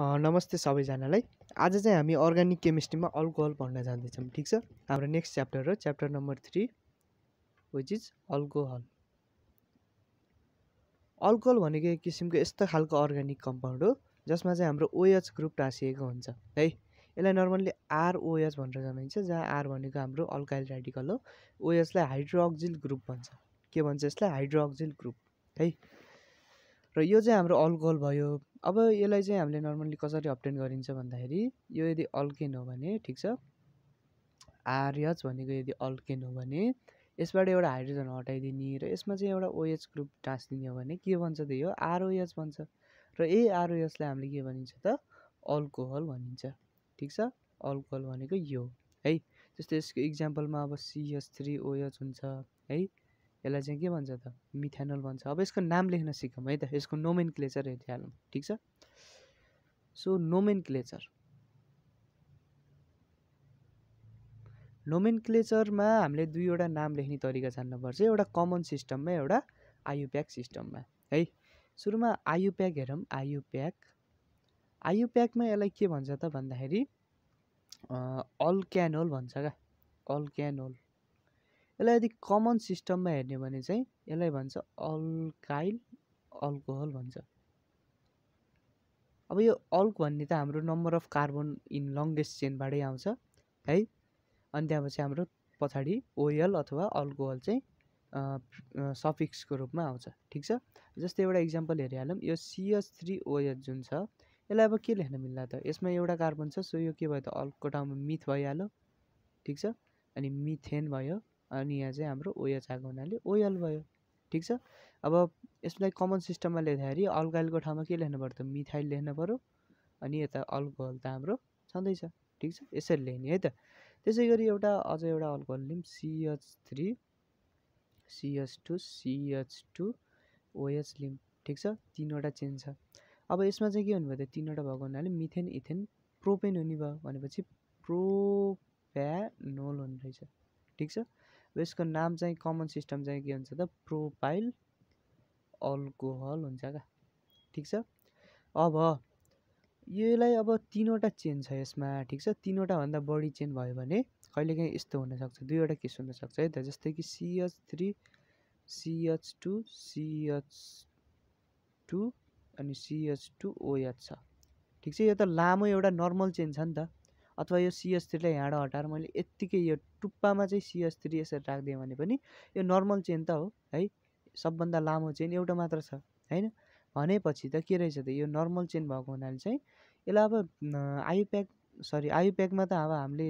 नमस्ते सबैजनालाई आज चाहिँ हामी अर्ग्यानिक केमिस्ट्रीमा अल्कोहल पढ्न जाँदैछौँ ठिक छ हाम्रो नेक्स्ट च्याप्टर हो chapter number three which is alcohol alcohol भनेको एक किसिमको यस्तो खालको अर्ग्यानिक कम्पाउन्ड हो जसमा चाहिँ हाम्रो ओएच ग्रुप टाँसिएको हुन्छ है यसलाई नर्मल्ली आरओएच भनेर जनाइन्छ जहाँ आर भनेको हाम्रो अल्काइल रेडिकल हो ओएचलाई हाइड्रोअक्जिल ग्रुप भन्छ के भन्छ यसलाई हाइड्रोअक्जिल ग्रुप है र यो चाहिँ हाम्रो अल्कोहल भयो अब यसलाई चाहिँ हामीले नर्मल्ली कसरी अप्टेन गरिन्छ भन्दाखेरि यो यदि अल्केन हो भने ठिक छ आरएच भनेको यदि अल्केन हो भने यसबाट एउटा हाइड्रोजन हटाइदिने र यसमा चाहिँ एउटा ओएच ग्रुप टाँसिदिने हो भने के भन्छ त यो आरओएच भन्छ र यही आरओएचलाई हामीले के भनिन्छ त अल्कोहल भनिन्छ ठिक छ अल्कोहल भनेको यो है जस्तै यसको इक्जाम्पलमा अब सिएच थ्री ओएच हुन्छ है यसलाई चाहिँ के भन्छ त मिथेनल भन्छ अब यसको नाम लेख्न सिकौँ है त यसको नोमेन क्लेचर हेरिहालौँ ठिक छ सो नोमेन क्लेचर नोमेन क्लेचरमा हामीले दुईवटा नाम लेख्ने तरिका जान्नुपर्छ एउटा कमन सिस्टममा एउटा आयुप्याक सिस्टममा है सुरुमा आयुप्याक हेरौँ आयुप्याक आयुप्याकमा यसलाई के भन्छ त भन्दाखेरि अल्क्यानोल भन्छ क्या क्यानोल यसलाई यदि कमन सिस्टममा हेर्ने हो भने चाहिँ यसलाई भन्छ अल्काइल अल्कोहल भन्छ अब यो अल्क भन्ने त हाम्रो number of carbon in longest चेनबाटै आउँछ है अनि त्यहाँपछि हाम्रो पछाडि ओयल अथवा अल्कोहल चाहिँ सफिक्सको रूपमा आउँछ ठिक छ जस्तै एउटा इक्जाम्पल हेरिहालौँ यो सिएच थ्री ओयल जुन छ यसलाई अब के लेख्न मिल्ला त यसमा एउटा कार्बन छ सो यो के भयो त अल्कको ठाउँमा मिथ भइहाल्यो ठिक छ अनि मिथेन भयो अनि यहाँ चाहिँ हाम्रो ओएच आएको हुनाले ओएल भयो ठिक छ अब यसलाई कमन सिस्टममा लेख्दाखेरि अल्काइलको ठाउँमा के लेख्नु पर्थ्यो मिथाइल लेख्नु पऱ्यो अनि यता अल्कोहल त हाम्रो छँदैछ ठिक छ यसरी लेख्ने है त त्यसै गरी एउटा अझ एउटा अल्कोहल लिउँ CH three CH two CH two OH लिम ठिक छ तिनवटा चेन छ अब यसमा चाहिँ के हुनुभयो त तिनवटा भएको हुनाले मिथेन इथेन प्रोपेन हुने भयो भनेपछि प्रोप्यानोल हुने रहेछ ठिक छ यसको नाम चाहिँ कमन सिस्टम चाहिँ के हुन्छ त प्रोपाइल अल्कोहल हुन्छ क्या ठिक छ अब यसलाई अब तिनवटा चेन छ यसमा ठिक छ तिनवटा भन्दा बढी चेन भयो भने कहिलेकाहीँ यस्तो हुनसक्छ दुईवटा केस हुनसक्छ है त जस्तै कि CH three CH two CH two अनि सिएच टू ओएच छ ठिक छ यो त लामो एउटा नर्मल चेन छ नि त अथवा यो सिएस थ्रीलाई यहाँबाट हटाएर मैले यत्तिकै यो टुप्पामा चाहिँ सिएस थ्री यसरी राखिदिएँ भने पनि यो नर्मल चेन त हो है सबभन्दा लामो चेन एउटा मात्र छ होइन भनेपछि त के रहेछ त यो नर्मल चेन भएको हुनाले चाहिँ यसलाई अब आयु सरी आयु प्याकमा त अब हामीले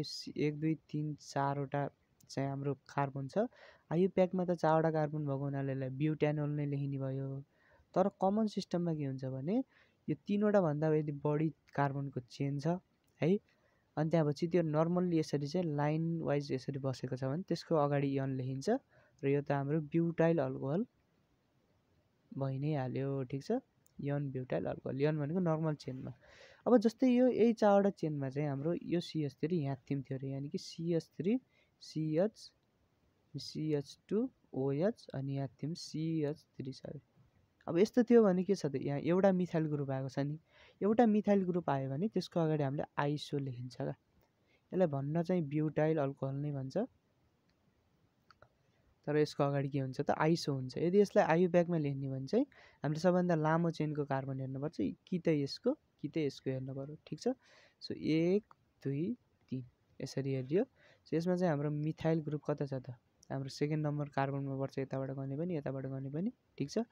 एक दुई तिन चारवटा चाहिँ हाम्रो कार्बन छ आयु प्याकमा त चारवटा कार्बन भएको हुनाले यसलाई ब्युट्यानोल नै लेखिने भयो तर कमन सिस्टममा के हुन्छ भने यो तिनवटा भन्दा यदि बढी कार्बनको चेन छ है अनि त्यहाँपछि त्यो नर्मल्ली यसरी चाहिँ लाइन वाइज यसरी बसेको छ भने त्यसको अगाडि यन लेखिन्छ र यो त हाम्रो ब्युटाइल अल्कोहल भइ नै हाल्यो ठिक छ यन ब्युटाइल अल्कोहल यन भनेको नर्मल चेनमा अब जस्तै यो यही चारवटा चेनमा चाहिँ हाम्रो यो सिएच थ्री यहाँ थिम थियो अरे यानि कि CH three CH CH two OH अनि यहाँ थिम सिएच थ्री छ अब यस्तो थियो भने के छ त यहाँ एउटा मिथाइल ग्रुप आएको छ नि एउटा मिथाइल ग्रुप आयो भने त्यसको अगाडि हामीले आइसो लेखिन्छ क्या यसलाई भन्न चाहिँ ब्युटाइल अल्कोहल नै भन्छ तर यसको अगाडि के हुन्छ त आइसो हुन्छ यदि यसलाई आयु ब्यागमा लेख्ने भने चाहिँ हामीले सबभन्दा लामो चेनको कार्बन हेर्नुपर्छ कि त यसको कि त यसको हेर्नु पऱ्यो ठिक छ सो एक दुई तिन यसरी हेरियो सो यसमा चाहिँ हाम्रो मिथाइल ग्रुप कता छ त हाम्रो सेकेन्ड नम्बर कार्बनमा पर्छ यताबाट गर्ने पनि यताबाट गर्ने पनि ठिक छ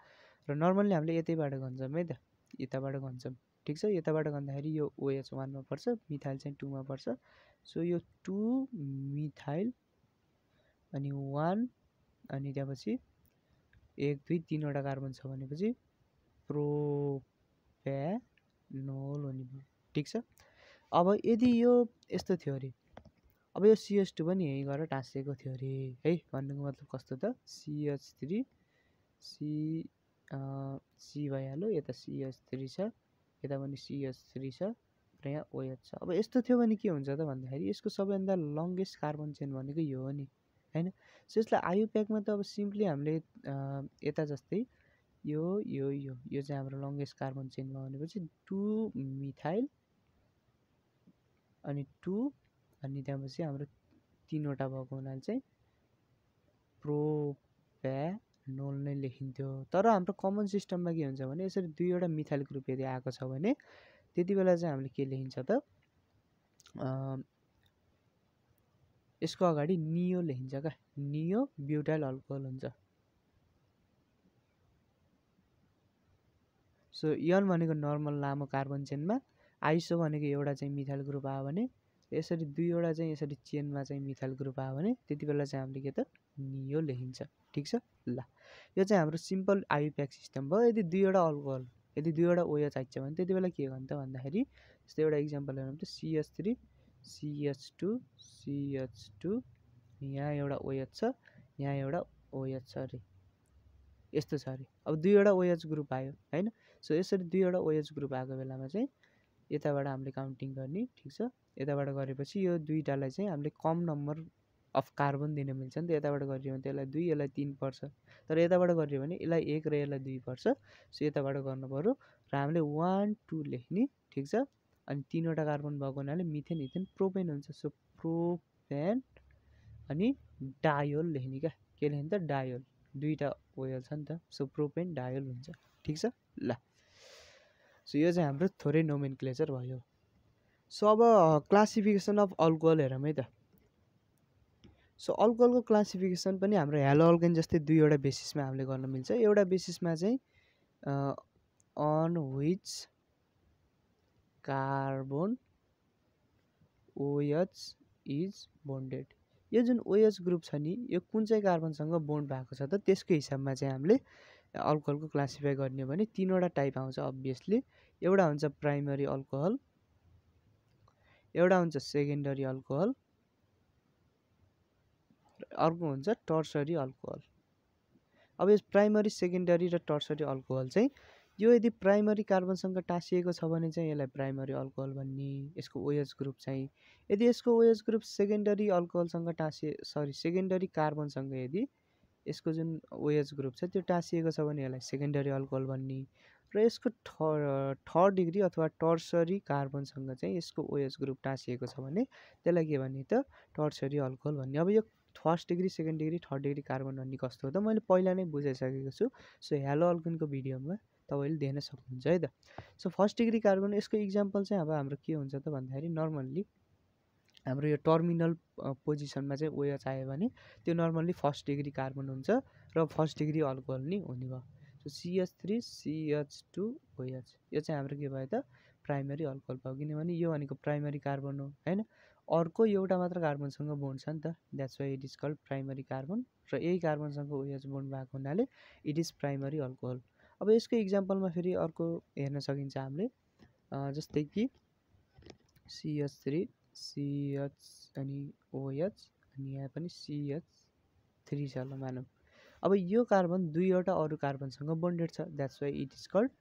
र नर्मल्ली हामीले यतैबाट घन्छौँ है त यताबाट घन्छौँ ठिक छ यताबाट घन्दाखेरि यो ओएच वानमा पर्छ मिथाइल चाहिँ टूमा पर्छ सो यो टु मिथाइल अनि वान अनि त्यहाँपछि एक दुई तिनवटा कार्बन छ भनेपछि प्रोप्यानोल हुने भयो ठिक छ अब यदि यो यस्तो थियो अरे अब यो सिएच टू पनि यहीँ गएर टाँसिएको थियो अरे है भन्नुको मतलब कस्तो त सिएच थ्री सी सी भइहाल्यो यता सिएच थ्री छ यता पनि सिएच थ्री छ र यहाँ ओएच छ अब यस्तो थियो भने के हुन्छ त भन्दाखेरि यसको सबैभन्दा लङ्गेस्ट कार्बन चेन भनेको यो हो नि होइन सो यसलाई प्याकमा त अब सिम्पली हामीले यता जस्तै यो यो यो यो चाहिँ हाम्रो लङ्गेस्ट कार्बन चेनमा भनेपछि टु मिथाइल अनि टु अनि त्यहाँपछि हाम्रो तिनवटा भएको हुनाले चाहिँ प्रोप्या नोल नै लेखिन्थ्यो तर हाम्रो कमन सिस्टममा के हुन्छ भने यसरी दुईवटा मिथाइल ग्रुप यदि आएको छ भने त्यति बेला चाहिँ हामीले के लेखिन्छ त यसको अगाडि नियो लेखिन्छ क्या नियो ब्युटाइल अल्कोहल हुन्छ सो यन भनेको नर्मल लामो कार्बन चेनमा आइसो भनेको एउटा चाहिँ मिथाइल ग्रुप आयो भने यसरी दुईवटा चाहिँ यसरी चेनमा चाहिँ मिथाइल ग्रुप आयो भने त्यति बेला चाहिँ हामीले के त नियो लेखिन्छ ठिक छ ल यो चाहिँ हाम्रो सिम्पल आइप्याक सिस्टम भयो यदि दुईवटा अल्कोहल यदि दुईवटा ओयो चाहिन्छ भने त्यति बेला के गर्नु त भन्दाखेरि जस्तै एउटा इक्जाम्पल हेर्नु त CH three CH two CH two यहाँ एउटा ओएच छ यहाँ एउटा ओएच छ अरे यस्तो छ अरे अब दुईवटा ओएच ग्रुप आयो होइन सो यसरी दुईवटा ओएच ग्रुप आएको बेलामा चाहिँ यताबाट हामीले काउन्टिङ गर्ने ठिक छ यताबाट गरेपछि यो दुईवटालाई चाहिँ हामीले कम नम्बर अफ कार्बन दिन मिल्छ नि त यताबाट गरियो भने त्यसलाई दुई यसलाई तिन पर्छ तर यताबाट गरियो भने यसलाई एक र यसलाई दुई पर्छ सो यताबाट गर्नुपऱ्यो र हामीले वान टू लेख्ने ठिक छ अनि तिनवटा कार्बन भएको हुनाले मिथेन इथेन प्रोपेन हुन्छ सो प्रोपेन अनि डायोल लेख्ने क्या के लेख्ने त डायोल दुईवटा ओयल छ नि त सो प्रोपेन डायोल हुन्छ ठिक छ ल सो यो चाहिँ हाम्रो थोरै नोमेन क्लेचर भयो सो अब क्लासिफिकेसन अफ अल्कोहल हेरौँ है त सो अल्कोहलको क्लासिफिकेसन पनि हाम्रो हेलो अल्केन जस्तै दुईवटा बेसिसमा हामीले गर्न मिल्छ एउटा बेसिसमा चाहिँ on which carbon OH is bonded यो जुन ओएच ग्रुप छ नि यो कुन चाहिँ कार्बनसँग बोन्ड भएको छ त त्यसको हिसाबमा चाहिँ हामीले अल्कोहलको क्लासिफाई गर्ने हो भने तिनवटा टाइप आउँछ अभियसली एउटा हुन्छ प्राइमरी अल्कोहल एउटा हुन्छ सेकेन्डरी अल्कोहल अर्को हुन्छ टर्सरी अल्कोहल अब यस प्राइमरी सेकेन्डरी र टर्सरी अल्कोहल चाहिँ यो यदि प्राइमरी कार्बनसँग टाँसिएको छ भने चाहिँ यसलाई प्राइमरी अल्कोहल भन्ने यसको ओएच ग्रुप चाहिँ यदि यसको ओएच ग्रुप सेकेन्डरी अल्कोहलसँग टाँसिए सरी सेकेन्डरी कार्बनसँग यदि यसको जुन ओएच ग्रुप छ त्यो टाँसिएको छ भने यसलाई सेकेन्डरी अल्कोहल भन्ने र यसको थर्ड डिग्री अथवा टर्सरी कार्बनसँग चाहिँ यसको ओएच ग्रुप टाँसिएको छ भने त्यसलाई के भन्ने त टर्सरी अल्कोहल भन्ने अब यो first degree second degree third degree carbon भन्ने कस्तो हो त मैले पहिला नै बुझाइसकेको छु सो हेलो अल्किनको भिडियोमा तपाईँले देख्न सक्नुहुन्छ है त सो फर्स्ट डिग्री कार्बन यसको इक्जाम्पल चाहिँ अब हाम्रो के हुन्छ त भन्दाखेरि नर्मल्ली हाम्रो यो टर्मिनल पोजिसनमा चाहिँ उयो चाहियो भने त्यो नर्मल्ली फर्स्ट डिग्री कार्बन हुन्छ र फर्स्ट डिग्री अल्कोहल नि हुने भयो so CH three CH two OH यो चाहिँ हाम्रो के भयो त प्राइमेरी अल्कोहल भयो किनभने यो भनेको प्राइमरी कार्बन हो होइन अर्को एउटा मात्र कार्बनसँग बोन्ड छ नि त that's why it is called primary carbon र यही कार्बनसँग उयो बोन्ड भएको हुनाले इट इज प्राइमरी अल्कोहल अब यसको इक्जाम्पलमा फेरि अर्को हेर्न सकिन्छ हामीले जस्तै कि सिएच थ्री सिएच अनि ओएच अनि यहाँ पनि सिएच थ्री छ ल मानौँ अब यो कार्बन दुईवटा अरू कार्बनसँग बोन्डेड छ that's why it is called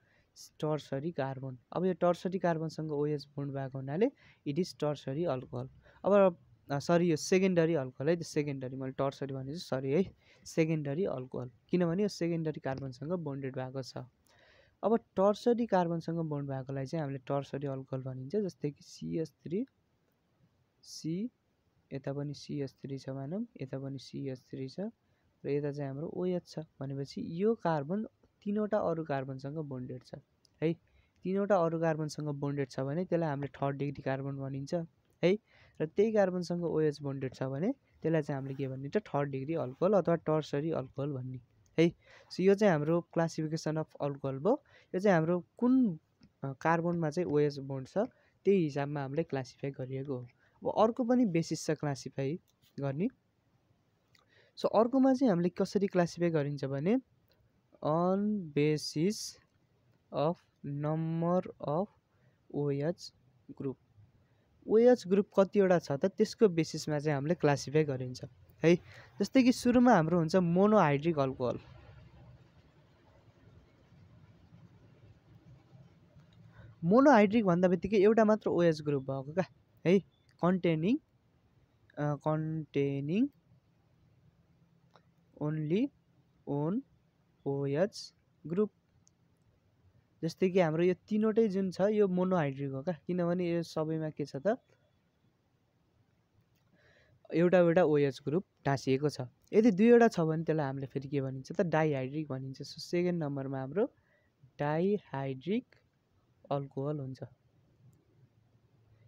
tertiary carbon अब यो टर्सरी कार्बनसँग ओएच बोन्ड भएको हुनाले इट इज टर्सरी अल्कोहल अब सरी यो सेकेन्डरी अल्कोहल है त्यो सेकेन्डरी मैले टर्सरी भनेको सरी है सेकेन्डरी अल्कोहल किनभने यो सेकेन्डरी कार्बनसँग बोन्डेड भएको छ अब टर्सरी कार्बनसँग बोन्ड भएकोलाई चाहिँ हामीले टर्सरी अल्कोहल भनिन्छ जस्तै कि सिएस थ्री सी यता पनि सिएस थ्री छ मानौँ यता पनि सिएस थ्री छ र यता चाहिँ हाम्रो ओएच छ भनेपछि यो कार्बन तिनवटा अरू कार्बनसँग बोन्डेड छ है तिनवटा अरू कार्बनसँग बोन्डेड छ भने त्यसलाई हामीले थर्ड डिग्री कार्बन भनिन्छ है र त्यही कार्बनसँग ओएच बोन्डेड छ भने त्यसलाई चाहिँ हामीले के भनिन्छ थर्ड डिग्री अल्कोहल अथवा टर्सरी अल्कोहल भन्ने है सो यो चाहिँ हाम्रो क्लासिफिकेसन अफ अल्कोहल भयो यो चाहिँ हाम्रो कुन कार्बनमा चाहिँ ओएच बोन्ड छ त्यही हिसाबमा हामीले क्लासिफाई गरिएको हो अब अर्को पनि बेसिस छ क्लासिफाई गर्ने सो अर्कोमा चाहिँ हामीले कसरी क्लासिफाई गरिन्छ भने on basis of number of OH group OH group कतिवटा छ त त्यसको बेसिसमा चाहिँ हामीले क्लासिफाई गरिन्छ है जस्तै कि सुरुमा हाम्रो हुन्छ मोनोहाइड्रिक अल्कोहल मोनोहाइड्रिक भन्दा बित्तिकै एउटा मात्र ओएच ग्रुप भएको क्या है containing containing only one OH group जस्तै कि हाम्रो यो तिनवटै जुन छ यो मोनोहाइड्रिक हो क्या किनभने यो सबैमा के छ त एउटा एउटा ओएच ग्रुप टाँसिएको छ यदि दुईवटा छ भने त्यसलाई हामीले फेरि के भनिन्छ त डाइहाइड्रिक भनिन्छ सो सेकेन्ड नम्बरमा हाम्रो डाइहाइड्रिक अल्कोहल हुन्छ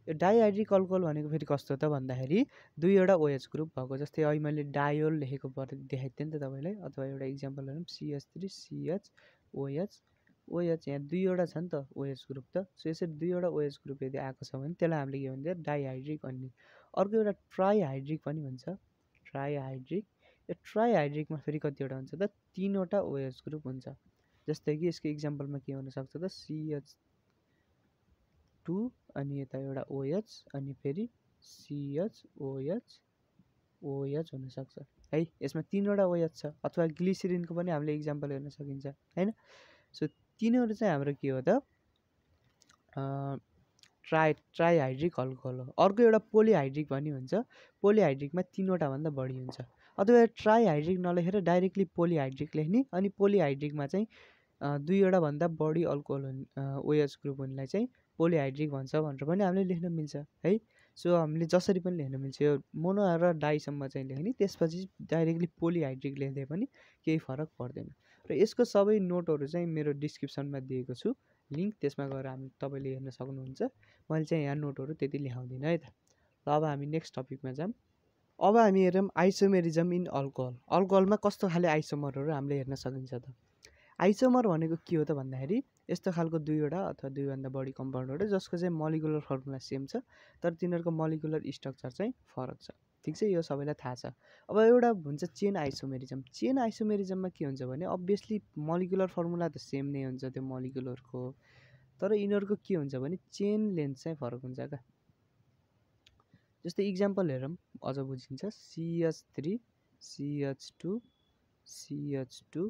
यो डाइहाइड्रिकल्कोल भनेको फेरि कस्तो त भन्दाखेरि दुईवटा ओएच ग्रुप भएको जस्तै अहिले मैले डायोल लेखेको पर देखाएको थिएँ नि त तपाईँलाई अथवा एउटा इक्जाम्पल हेरौँ CH three CH OH OH यहाँ दुईवटा छ नि त ओएच ग्रुप त सो यसरी दुईवटा ओएच ग्रुप यदि आएको छ भने त्यसलाई हामीले के भन्छ डाइहाइड्रिक अनि अर्को एउटा ट्राइहाइड्रिक पनि भन्छ ट्राइहाइड्रिक यो ट्राइहाइड्रिकमा फेरि कतिवटा हुन्छ त तिनवटा ओएच ग्रुप हुन्छ जस्तै कि यसको इक्जाम्पलमा के हुनसक्छ त सिएच टु अनि यता एउटा ओएच अनि फेरि सिएच ओएच ओएच हुनसक्छ है यसमा तिनवटा ओएच छ अथवा ग्लिसिरिनको पनि हामीले इक्जाम्पल हेर्न सकिन्छ होइन सो तिनीहरू चाहिँ हाम्रो के हो त ट्राई ट्राइहाइड्रिक अल्कोहल हो अर्को एउटा पोलिहाइड्रिक पनि हुन्छ पोलिहाइड्रिकमा तिनवटाभन्दा बढी हुन्छ अथवा ट्राइहाइड्रिक नलेखेर डाइरेक्टली पोलिहाइड्रिक लेख्ने अनि पोलिहाइड्रिकमा चाहिँ दुईवटाभन्दा बढी अल्कोहल ओएच ग्रुप हुनेलाई चाहिँ पोलिहाइड्रिक भन्छ भनेर पनि हामीले लेख्न मिल्छ है सो हामीले जसरी पनि लेख्न मिल्छ यो मोनो र डाइसम्म चाहिँ लेख्ने त्यसपछि डाइरेक्टली पोलिहाइड्रिक लेख्दै पनि केही फरक पर्दैन र यसको सबै नोटहरू चाहिँ मेरो डिस्क्रिप्सनमा दिएको छु लिङ्क त्यसमा गएर हामी तपाईँले हेर्न सक्नुहुन्छ मैले चाहिँ यहाँ नोटहरू त्यति लेखाउँदिनँ है त र अब हामी नेक्स्ट टपिकमा जाऊँ अब हामी हेरौँ आइसोमेरिजम इन अल्कोहल अल्कोहलमा कस्तो खाले आइसोमरहरू हामीले हेर्न सकिन्छ त आइसोमर भनेको के हो त भन्दाखेरि यस्तो खालको दुईवटा अथवा दुईभन्दा बढी कम्पाउन्डहरू जसको चाहिँ मलिकुलर फर्मुला सेम छ तर तिनीहरूको मलिकुलर स्ट्रक्चर चाहिँ फरक छ ठिक छ यो सबैलाई थाहा छ अब एउटा हुन्छ चेन आइसोमेरिजम चेन आइसोमेरिजममा के हुन्छ भने अभियसली मलिकुलर फर्मुला त सेम नै हुन्छ त्यो मलिकुलरको तर यिनीहरूको के हुन्छ भने चेन लेन्थ चाहिँ फरक हुन्छ क्या जस्तै इक्जाम्पल हेरौँ अझ बुझिन्छ CH three CH two CH two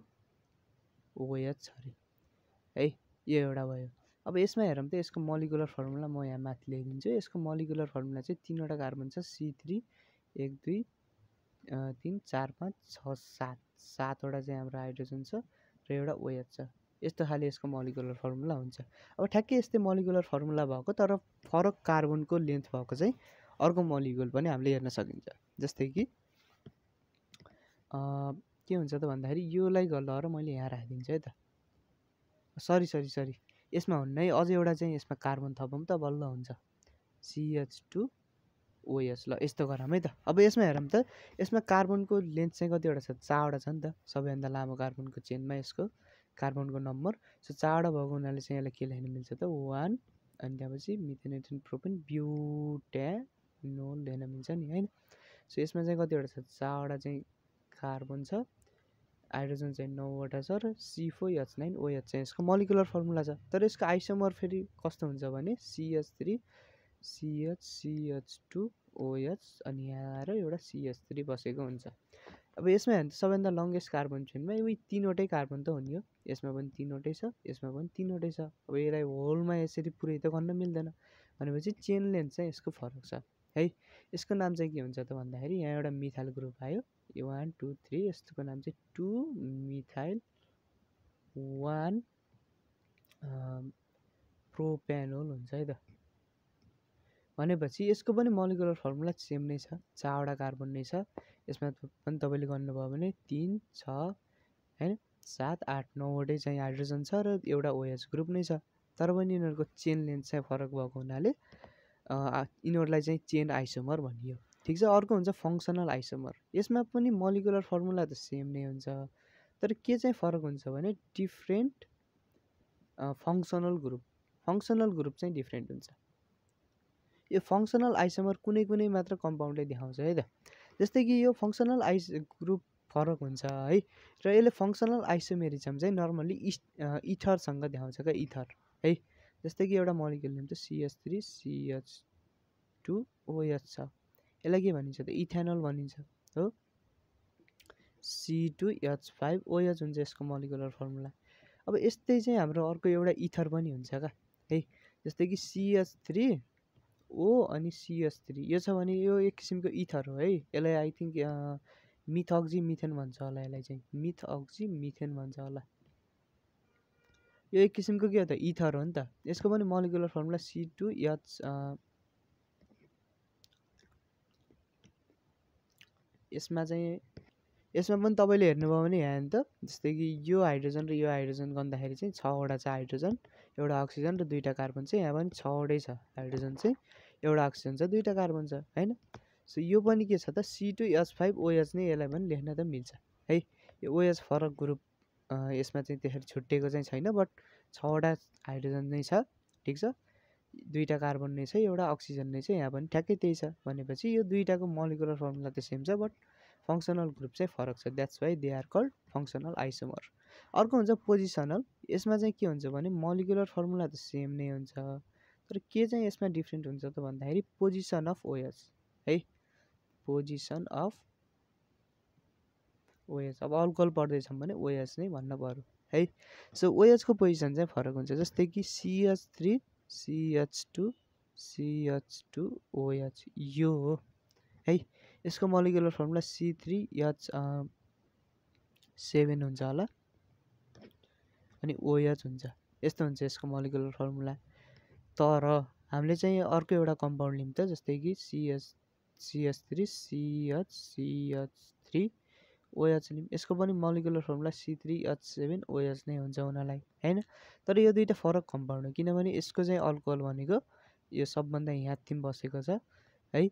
OH अरे है यो एउटा भयो अब यसमा हेरौँ त यसको मलिकुलर फर्मुला म यहाँ माथि लेखिदिन्छु यसको मलिकुलर फर्मुला चाहिँ तिनवटा कार्बन छ सी थ्री एक दुई तिन चार पाँच छ सात सातवटा चाहिँ हाम्रो हाइड्रोजन छ र एउटा ओएच छ यस्तो खाले यसको मलिकुलर फर्मुला हुन्छ अब ठ्याक्कै यस्तै मलिकुलर फर्मुला भएको तर फरक कार्बनको लेन्थ भएको चाहिँ अर्को मलिकुल पनि हामीले हेर्न सकिन्छ जस्तै कि के हुन्छ त भन्दाखेरि योलाई गर्दा र मैले यहाँ राखिदिन्छु है त सरी सरी सरी यसमा हुन्न है अझै एउटा चाहिँ यसमा कार्बन थपौँ त बल्ल हुन्छ सिएच टू ओएस ल यस्तो गरौँ है त अब यसमा हेरौँ त यसमा कार्बनको लेन्थ चाहिँ कतिवटा छ चारवटा छ नि त सबैभन्दा लामो कार्बनको चेनमा यसको कार्बनको नम्बर सो चारवटा भएको हुनाले चाहिँ यसलाई के लेख्न मिल्छ त वान अनि त्यहाँपछि मिथेनेटिन प्रोपिन ब्युट्यानोल लेख्न मिल्छ नि होइन सो यसमा चाहिँ कतिवटा छ चारवटा चाहिँ कार्बन छ हाइड्रोजन चाहिँ नौवटा छ र सिफो एच नाइन ओएच चाहिँ यसको मलिकुलर फर्मुला छ तर यसको आइसोमर फेरि कस्तो हुन्छ भने CH three CH CH two OH अनि यहाँ आएर एउटा सिएच थ्री बसेको हुन्छ अब यसमा हेर्नु सबैभन्दा लङ्गेस्ट कार्बन चेनमा यही तिनवटै कार्बन त हो नि हो यसमा पनि तिनवटै छ यसमा पनि तिनवटै छ अब यसलाई होलमा यसरी पुरै त गर्न मिल्दैन भनेपछि चेन लेन्थ चाहिँ यसको फरक छ है यसको नाम चाहिँ के हुन्छ त भन्दाखेरि यहाँ एउटा मिथाल ग्रुप आयो वान टू थ्री यस्तोको नाम चाहिँ टु मिथाइल वान प्रोप्यानोल हुन्छ है त भनेपछि यसको पनि मलिकुलर फर्मुला सेम नै छ चारवटा कार्बन नै छ यसमा पनि तपाईँले गर्नुभयो भने तिन छ होइन सात आठ नौवटै चाहिँ हाइड्रोजन छ र एउटा ओएच ग्रुप नै छ तर पनि यिनीहरूको चेन लेन्थ चाहिँ फरक भएको हुनाले यिनीहरूलाई चाहिँ चेन आइसोमर भनियो ठिक छ अर्को हुन्छ फङ्सनल आइसोमर यसमा पनि मलिकुलर फर्मुला त सेम नै हुन्छ तर के चाहिँ फरक हुन्छ भने different functional group functional group चाहिँ डिफ्रेन्ट हुन्छ यो फङ्सनल आइसोमर कुनै कुनै मात्र कम्पाउन्डले देखाउँछ है त जस्तै कि यो फङ्सनल आइस ग्रुप फरक हुन्छ है र यसले फङ्सनल आइसोमेरिजम चाहिँ नर्मल्ली इस् इथरसँग देखाउँछ क्या इथर है जस्तै कि एउटा मलिकुल लिन्छ CH three CH two OH छ यसलाई के भनिन्छ त इथेनल भनिन्छ हो C two H five OH हुन्छ यसको मलिकुलर फर्मुला अब यस्तै चाहिँ हाम्रो अर्को एउटा इथर पनि हुन्छ क्या है जस्तै कि सिएच थ्री ओ अनि सिएच थ्री यो छ भने यो एक किसिमको इथर हो है यसलाई आई थिङ्क मिथअक्जी मिथेन भन्छ होला यसलाई चाहिँ मिथअक्जी मिथेन भन्छ होला यो एक किसिमको के हो त इथर हो नि त यसको पनि molecular formula C two H यसमा चाहिँ यसमा पनि तपाईँले हेर्नुभयो भने यहाँ त जस्तै कि यो हाइड्रोजन र यो हाइड्रोजन गर्दाखेरि चाहिँ छवटा छ हाइड्रोजन एउटा अक्सिजन र दुईवटा कार्बन चाहिँ यहाँ पनि छवटै छ हाइड्रोजन चाहिँ एउटा अक्सिजन छ दुईवटा कार्बन छ होइन सो यो पनि के छ त C two H five OH नै यसलाई पनि लेख्न त मिल्छ है यो ओएच फरक ग्रुप यसमा चाहिँ त्यसरी छुट्टिएको चाहिँ छैन बट छवटा हाइड्रोजन नै छ ठिक छ दुईवटा कार्बन नै छ एउटा अक्सिजन नै छ यहाँ पनि ठ्याक्कै त्यही छ भनेपछि यो दुईवटाको मलिकुलर फर्मुला त सेम छ बट फङ्सनल ग्रुप चाहिँ फरक छ that's why they are called functional isomer अर्को हुन्छ पोजिसनल यसमा चाहिँ के हुन्छ भने मलिकुलर फर्मुला त सेम नै हुन्छ तर के चाहिँ यसमा डिफ्रेन्ट हुन्छ त भन्दाखेरि पोजिसन अफ ओएस है पोजिसन अफ ओएस अब अल्कोहल पढ्दैछौँ भने ओएस नै भन्न पऱ्यो है सो ओएसको पोजिसन चाहिँ फरक हुन्छ जस्तै कि CH three CH two CH two OH यो हो है यसको molecular formula C three H seven हुन्छ होला अनि ओएच हुन्छ यस्तो हुन्छ यसको मलिकुलर फर्मुला तर हामीले चाहिँ अर्को एउटा कम्पाउन्ड लिउँ त जस्तै कि CH CH three CH CH three OH लियौँ यसको पनि molecular formula C three H seven OH नै हुन्छ उनीहरूलाई होइन तर यो दुइटा फरक कम्पाउन्ड हो किनभने यसको चाहिँ अल्कोहल भनेको यो सबभन्दा यहाँ थिम बसेको छ है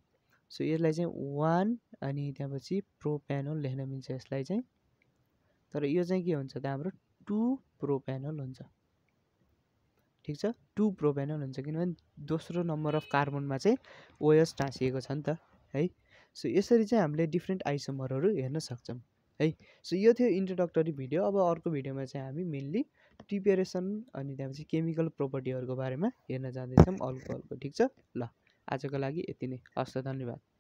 सो यसलाई चाहिँ वान अनि त्यहाँपछि प्रोप्यानोल लेख्न मिल्छ यसलाई चाहिँ तर यो चाहिँ के हुन्छ त हाम्रो टु प्रोप्यानोल हुन्छ ठिक छ टु प्रोप्यानोल हुन्छ किनभने दोस्रो नम्बर अफ कार्बनमा चाहिँ ओएस टाँसिएको छ नि त है सो यसरी चाहिँ हामीले डिफ्रेन्ट आइसमरहरू हेर्न सक्छौँ है सो यो थियो इन्ट्रोडक्टरी भिडियो अब अर्को भिडियोमा चाहिँ हामी मेनली प्रिपेरेसन अनि त्यहाँपछि केमिकल प्रोपर्टीहरूको बारेमा हेर्न जाँदैछौँ अल्कोहलको ठिक छ ल आजको लागि यति नै हस्त धन्यवाद